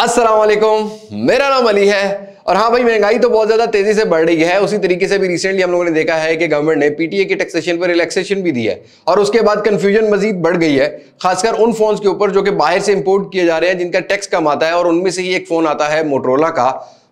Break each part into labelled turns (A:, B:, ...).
A: असलम मेरा नाम अली है और हाँ भाई महंगाई तो बहुत ज़्यादा तेज़ी से बढ़ रही है उसी तरीके से भी रिसेंटली हम लोगों ने देखा है कि गवर्नमेंट ने पीटीए की टैक्सेशन पर रिलैक्सेशन भी दी है और उसके बाद कन्फ्यूजन मजीद बढ़ गई है खासकर उन फोन्स के ऊपर जो कि बाहर से इंपोर्ट किए जा रहे हैं जिनका टैक्स कम आता है और उनमें से ही एक फ़ोन आता है मोटरोला का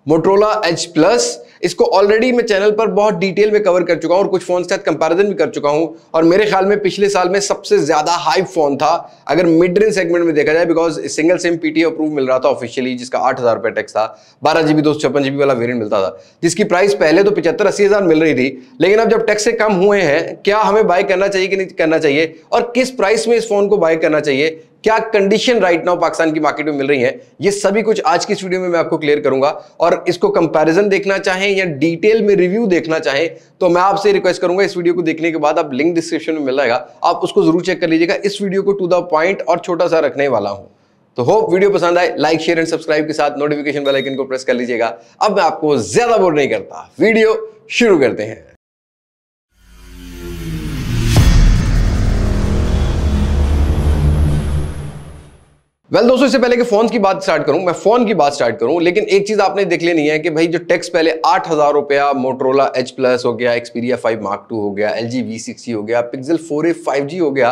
A: मोटरोला एच प्लस इसको ऑलरेडी मैं चैनल पर बहुत डिटेल में कवर कर चुका हूँ और कुछ फ़ोन के साथ कंपैरिजन भी कर चुका हूँ और मेरे ख्याल में पिछले साल में सबसे ज़्यादा हाई फ़ोन था अगर मिड रेंज सेगमेंट में देखा जाए because single SIM PT approve मिल रहा था ऑफिशियली जिसका आठ हज़ार रुपये टैक्स था बारह जीबी दो सौ छप्पन जीबी वाला वेरियंट मिलता था जिसकी प्राइस पहले तो पिछहत्तर अस्सी हज़ार मिल रही थी लेकिन अब जब टैक्स से कम हुए हैं क्या हमें बाय करना चाहिए कि नहीं करना चाहिए और किस प्राइस में इस फ़ोन को बाय करना चाहिए क्या कंडीशन राइट नाउ पाकिस्तान की मार्केट में मिल रही है ये सभी कुछ आज की इस वीडियो में मैं आपको क्लियर करूंगा और इसको कंपैरिजन देखना चाहें या डिटेल में रिव्यू देखना चाहें तो मैं आपसे रिक्वेस्ट करूंगा इस वीडियो को देखने के बाद आप लिंक डिस्क्रिप्शन में मिल जाएगा आप उसको जरूर चेक कर लीजिएगा इस वीडियो को टू द पॉइंट और छोटा सा रखने वाला हूं तो होप वीडियो पसंद आए लाइक शेयर एंड सब्सक्राइब के साथ नोटिफिकेशन बेल को प्रेस कर लीजिएगा अब मैं आपको ज्यादा बोर नहीं करता वीडियो शुरू करते हैं वेल well, दोस्तों इससे पहले कि फोन की बात स्टार्ट करूं मैं फोन की बात स्टार्ट करूं लेकिन एक चीज आपने देख लेनी है कि भाई जो टैक्स पहले आठ हजार रुपया मोटरोला एच प्लस हो गया एक्सपीरिया फाइव मार्क टू हो गया एल जी वी सिक्सटी हो गया Pixel four A five G हो गया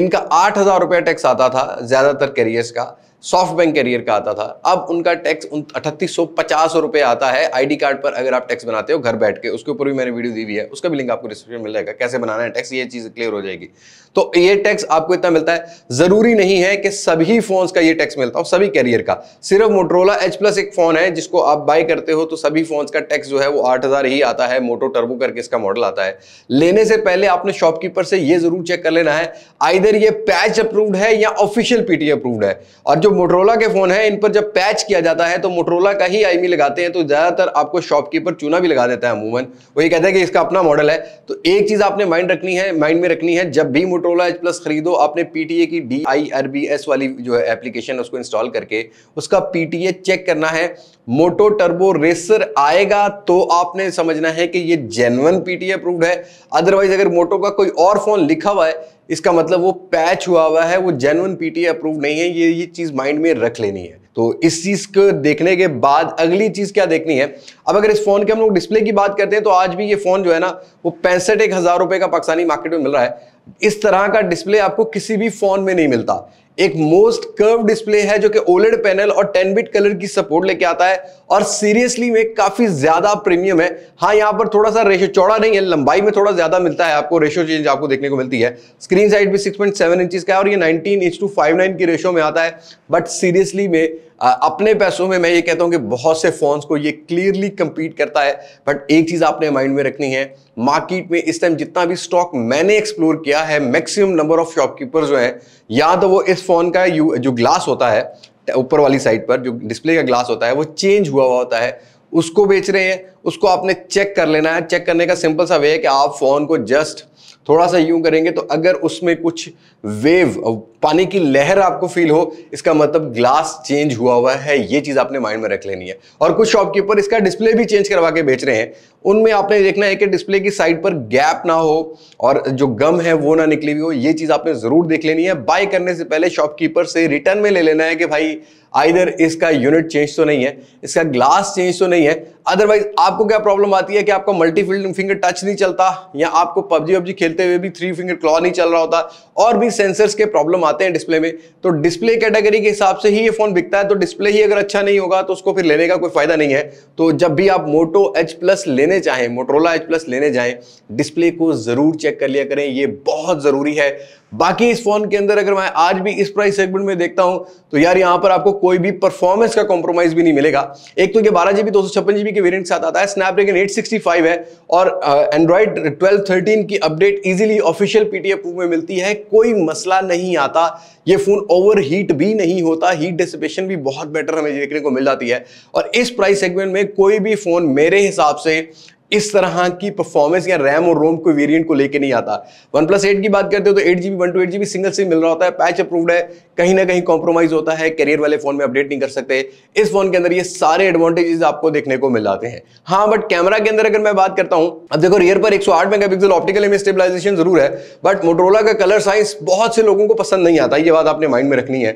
A: इनका आठ हजार रुपया टैक्स आता था ज्यादातर कैरियर्स का सॉफ्ट बैंक कैरियर का आता था अब उनका टैक्स अठतीस सौ पचास रुपये आता है आईडी कार्ड पर अगर आप टैक्स बनाते हो घर बैठ के उसके ऊपर भी मैंने वीडियो दी हुई है उसका भी लिंक आपको डिस्क्रिप्शन मिल जाएगा कैसे बनाना है टैक्स ये चीज़ क्लियर हो जाएगी तो ये टैक्स आपको इतना मिलता है ज़रूरी नहीं है कि सभी फ़ोन्स का ये टैक्स मिलता हो सभी कैरियर का सिर्फ मोटरोला एच प्लस एक फ़ोन है जिसको आप बाई करते हो तो सभी फ़ोन्स का टैक्स जो है वो आठ ही आता है मोटो टर्बो करके इसका मॉडल आता है लेने से पहले आपने शॉपकीपर से ये ज़रूर चेक कर लेना है आइधर ये पैच अप्रूव्ड है या ऑफिशियल पीटी अप्रूव्ड है और जो मोटरोला के फ़ोन है इन पर जब पैच किया जाता है तो मोटरोला का ही आईमी लगाते हैं तो ज़्यादातर आपको शॉपकीपर चूना भी लगा देता है अमूमन वो ये कहता है कि इसका अपना मॉडल है तो एक चीज़ आपने माइंड रखनी है माइंड में रखनी है जब भी मोटरोला एच प्लस खरीदो आपने पीटीए की डी आई वाली जो है एप्लीकेशन उसको इंस्टॉल करके उसका पीटीए चेक करना है मोटो टर्बो रेसर आएगा तो आपने समझना है कि ये जेनवन पीटीए अप्रूव्ड है अदरवाइज अगर मोटो का कोई और फ़ोन लिखा हुआ है इसका मतलब वो पैच हुआ हुआ है वो जेनवन पीटी अप्रूव नहीं है ये ये चीज़ माइंड में रख लेनी है तो इस चीज़ को देखने के बाद अगली चीज़ क्या देखनी है अब अगर इस फ़ोन के हम लोग डिस्प्ले की बात करते हैं तो आज भी ये फ़ोन जो है ना वो पैंसठ एक हज़ार रुपए का पाकिस्तानी मार्केट में मिल रहा है इस तरह का डिस्प्ले आपको किसी भी फ़ोन में नहीं मिलता एक मोस्ट कर्व डिस्प्ले है जो कि ओलेड पैनल और 10 बिट कलर की सपोर्ट लेके आता है और सीरियसली में काफी ज्यादा प्रीमियम है हाँ यहाँ पर थोड़ा सा रेशो चौड़ा नहीं है लंबाई में थोड़ा ज्यादा मिलता है आपको रेशो चेंज आपको देखने को मिलती है स्क्रीन साइड भी सिक्स पॉइंट का है और ये नाइनटीन इंच टू फाइव की रेशो में आता है बट सीरियसली में अपने पैसों में मैं ये कहता हूँ कि बहुत से फोन को ये क्लियरली कंपीट करता है बट एक चीज़ आपने माइंड में रखनी है मार्केट में इस टाइम जितना भी स्टॉक मैंने एक्सप्लोर किया है मैक्सिमम नंबर ऑफ शॉपकीपर जो हैं या तो वो इस फोन का जो ग्लास होता है ऊपर वाली साइड पर जो डिस्प्ले का ग्लास होता है वो चेंज हुआ हुआ होता है उसको बेच रहे हैं उसको आपने चेक कर लेना है चेक करने का सिंपल सा वे है कि आप फ़ोन को जस्ट थोड़ा सा यूं करेंगे तो अगर उसमें कुछ वेव पानी की लहर आपको फील हो इसका मतलब ग्लास चेंज हुआ हुआ है ये चीज़ आपने माइंड में रख लेनी है और कुछ शॉपकीपर इसका डिस्प्ले भी चेंज करवा के बेच रहे हैं उनमें आपने देखना है कि डिस्प्ले की साइड पर गैप ना हो और जो गम है वो ना निकली हुई हो ये चीज़ आपने ज़रूर देख लेनी है बाय करने से पहले शॉपकीपर से रिटर्न में ले लेना है कि भाई आइधर इसका यूनिट चेंज तो नहीं है इसका ग्लास चेंज तो नहीं है अदरवाइज आपको क्या प्रॉब्लम आती है कि आपका मल्टी फिंगर टच नहीं चलता या आपको पबजी वबजी खेलते हुए भी थ्री फिंगर क्लॉ नहीं चल रहा होता और भी सेंसर्स के प्रॉब्लम आते हैं डिस्प्ले में तो डिस्प्ले कैटेगरी के हिसाब से ही ये फोन बिकता है तो डिस्प्ले ही अगर अच्छा नहीं होगा तो उसको फिर लेने का कोई फायदा नहीं है तो जब भी आप मोटो एच प्लस लेने चाहें मोटरोला एच प्लस लेने जाएं डिस्प्ले को जरूर चेक कर लिया करें ये बहुत जरूरी है बाकी इस फोन के अंदर अगर मैं आज भी इस प्राइस सेगमेंट में देखता हूं तो यार यहां पर आपको कोई भी परफॉर्मेंस का कॉम्प्रोमाइज भी नहीं मिलेगा एक तो ये बारह जीबी दो सौ छप्पन जीबी के वेरिएंट के साथ आता है स्नैपड्रैगन एट है और एंड्रॉइड ट्वेल्व थर्टीन की अपडेट इजिली ऑफिशियल पीटीएफ में मिलती है कोई मसला नहीं आता ये फोन ओवर हीट भी नहीं होता हीट डिसिपेशन भी बहुत बेटर हमें देखने को मिल जाती है और इस प्राइस सेगमेंट में कोई भी फोन मेरे हिसाब से इस तरह की परफॉर्मेंस या रैम और रोम को वेरिएंट को लेके नहीं आता वन प्लस एट की बात करते हो तो eight G B one two eight G B single SIM मिल रहा होता है पैच अप्रूव्ड है कहीं ना कहीं कॉम्प्रोमाइज होता है करियर वाले फोन में अपडेट नहीं कर सकते इस फोन के अंदर ये सारे एडवांटेजेस आपको देखने को मिल जाते हैं हाँ बट कैमरा के अंदर अगर मैं बात करता हूँ अब देखो रियर पर एक सौ आठ मेगापिक्सल ऑप्टिकल इमेज स्टेबलाइजेशन जरूर है बट मोटरोला का कलर साइंस बहुत से लोगों को पसंद नहीं आता ये बात आपने माइंड में रखनी है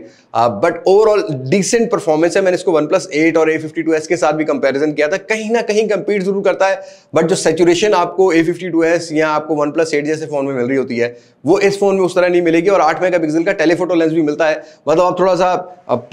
A: बट ओवरऑल डिसेंट परफॉर्मेंस है मैंने इसको वन प्लस एट और ए फिफ्टी टू एस के साथ भी कंपेरिजन किया था कहीं ना कहीं कंपीट जरूर करता है बट जो सेचुरेशन आपको ए फिफ्टी टू एस या आपको वन प्लस एट जैसे फ़ोन में मिल रही होती है वो इस फ़ोन में उस तरह नहीं मिलेगी और आठ मेगा पिक्सल का टेलीफोटो लेंस भी मिलता है मतलब आप थोड़ा सा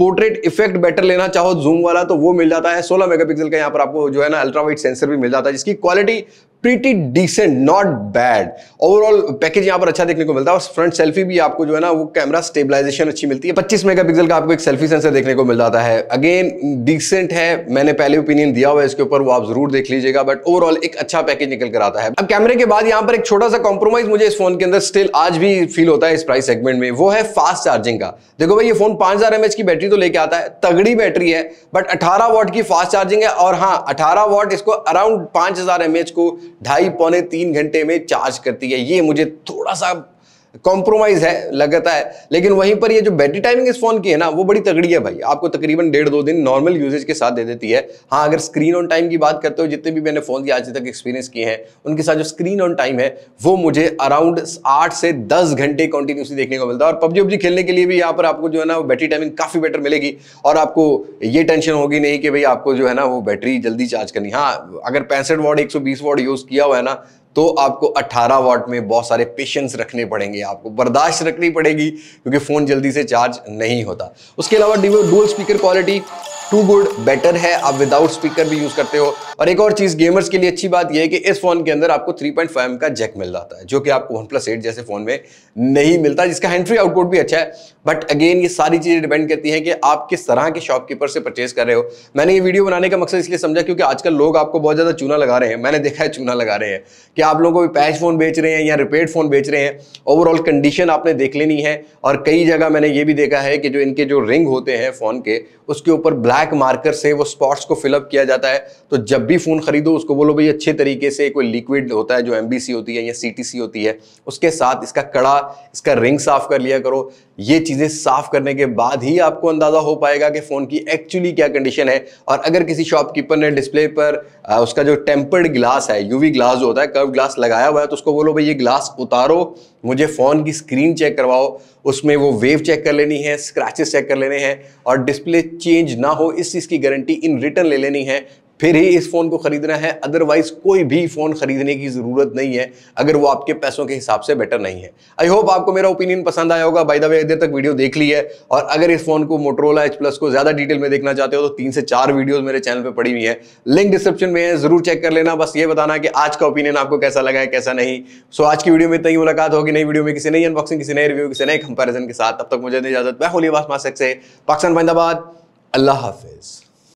A: पोर्ट्रेट इफेक्ट बेटर लेना चाहो जूम वाला तो वो मिल जाता है सोलह मेगा पिक्सल का यहाँ पर आपको जो है ना अल्ट्रावाइट सेंसर भी मिल जाता है जिसकी quality pretty decent not bad overall package यहाँ पर अच्छा देखने को मिलता है और फ्रंट सेल्फी भी आपको जो है ना वो कैमरा स्टेबलाइजेशन अच्छी मिलती है 25 मेगापिक्सल का आपको एक सेल्फी सेंसर देखने को मिल जाता है अगेन डिसेंट है मैंने पहले ओपिनियन दिया हुआ है इसके ऊपर वो आप जरूर देख लीजिएगा बट ओवरऑल एक अच्छा पैकेज निकल कर आता है अब कैमरे के बाद यहाँ पर एक छोटा सा कॉम्प्रोमाइज मुझे इस फोन के अंदर स्टिल आज भी फील होता है इस प्राइस सेगमेंट में वो है फास्ट चार्जिंग का देखो भाई ये फोन पांच हजार की बैटरी तो लेके आता है तगड़ी बैटरी है बट अठारह वॉट की फास्ट चार्जिंग है और हाँ अठारह वॉट इसको अराउंड पांच हजार को ढाई पौने तीन घंटे में चार्ज करती है ये मुझे थोड़ा सा कॉम्प्रोमाइज़ है लगता है लेकिन वहीं पर ये जो बैटरी टाइमिंग इस फ़ोन की है ना वो बड़ी तगड़ी है भाई आपको तकरीबन डेढ़ दो दिन नॉर्मल यूजेज के साथ दे देती है हाँ अगर स्क्रीन ऑन टाइम की बात करते हो जितने भी मैंने फ़ोन की आज तक एक्सपीरियंस किए हैं उनके साथ जो स्क्रीन ऑन टाइम है वो मुझे अराउंड आठ से दस घंटे कंटिन्यूसली देखने को मिलता है और पबजी वब्जी खेलने के लिए भी यहाँ पर आपको जो है ना बैटरी टाइमिंग काफ़ी बेटर मिलेगी और आपको ये टेंशन होगी नहीं कि भाई आपको जो है ना वो बैटरी जल्दी चार्ज करनी हाँ अगर पैंसठ वॉट एक यूज़ किया हुआ है ना तो आपको 18 वाट में बहुत सारे पेशेंस रखने पड़ेंगे आपको बर्दाश्त रखनी पड़ेगी क्योंकि फ़ोन जल्दी से चार्ज नहीं होता उसके अलावा dual speaker quality too good better है आप विदाउट स्पीकर भी यूज करते हो और एक और चीज गेमर्स के लिए अच्छी बात यह है कि इस फोन के अंदर आपको 3.5 पॉइंट का जैक मिल जाता है जो कि आपको वन प्लस एट जैसे फोन में नहीं मिलता जिसका हैंड्री आउटपुट भी अच्छा है बट अगेन ये सारी चीजें डिपेंड करती हैं कि आप किस तरह के शॉपकीपर से परचेज कर रहे हो मैंने ये वीडियो बनाने का मकसद इसलिए समझा क्योंकि आजकल लोग आपको बहुत ज्यादा चूना लगा रहे हैं मैंने देखा है चूना लगा रहे हैं कि आप लोगों को भी पैच फोन बेच रहे हैं या रिपेयर फोन बेच रहे हैं ओवरऑल कंडीशन आपने देख लेनी है और कई जगह मैंने ये भी देखा है कि जो इनके जो रिंग होते हैं फोन के उसके ऊपर ब्लैक ब्लैक मार्कर से वो स्पॉट्स को फिलअप किया जाता है तो जब भी फ़ोन खरीदो उसको बोलो भाई अच्छे तरीके से कोई लिक्विड होता है जो एम होती है या सी होती है उसके साथ इसका कड़ा इसका रिंग साफ़ कर लिया करो ये चीज़ें साफ करने के बाद ही आपको अंदाज़ा हो पाएगा कि फ़ोन की एक्चुअली क्या कंडीशन है और अगर किसी शॉपकीपर ने डिस्प्ले पर आ, उसका जो टेम्पर्ड ग्लास है यूवी ग्लास जो होता है कर्व ग्लास लगाया हुआ है तो उसको बोलो भाई ये ग्लास उतारो मुझे फ़ोन की स्क्रीन चेक करवाओ उसमें वो वेव चेक कर लेनी है स्क्रैचेस चेक कर लेने हैं और डिस्प्ले चेंज ना हो इस चीज़ की गारंटी इन रिटर्न ले लेनी है फिर ही इस फ़ोन को ख़रीदना है अदरवाइज कोई भी फ़ोन ख़रीदने की ज़रूरत नहीं है अगर वो आपके पैसों के हिसाब से बेटर नहीं है आई होप आपको मेरा ओपिनियन पसंद आया होगा बाई द वे देर तक वीडियो देख ली है और अगर इस फ़ोन को मोटरोला एच प्लस को ज़्यादा डिटेल में देखना चाहते हो तो तीन से चार वीडियोज़ मेरे चैनल पर पड़ी हुई है लिंक डिस्क्रिप्शन में है ज़रूर चेक कर लेना बस ये बताना कि आज का ओपिनियन आपको कैसा लगा है कैसा नहीं सो आज की वीडियो में इतना ही मुलाकात होगी नई वीडियो में किसी नई अनबॉक्सिंग किसी नए रिव्यू किसी नए कंपेरिजन के साथ तब तक मुझे इजाज़त मैं होली वास मास्क से पाकिस्तान महिंदाबाद अल्लाह हाफिज़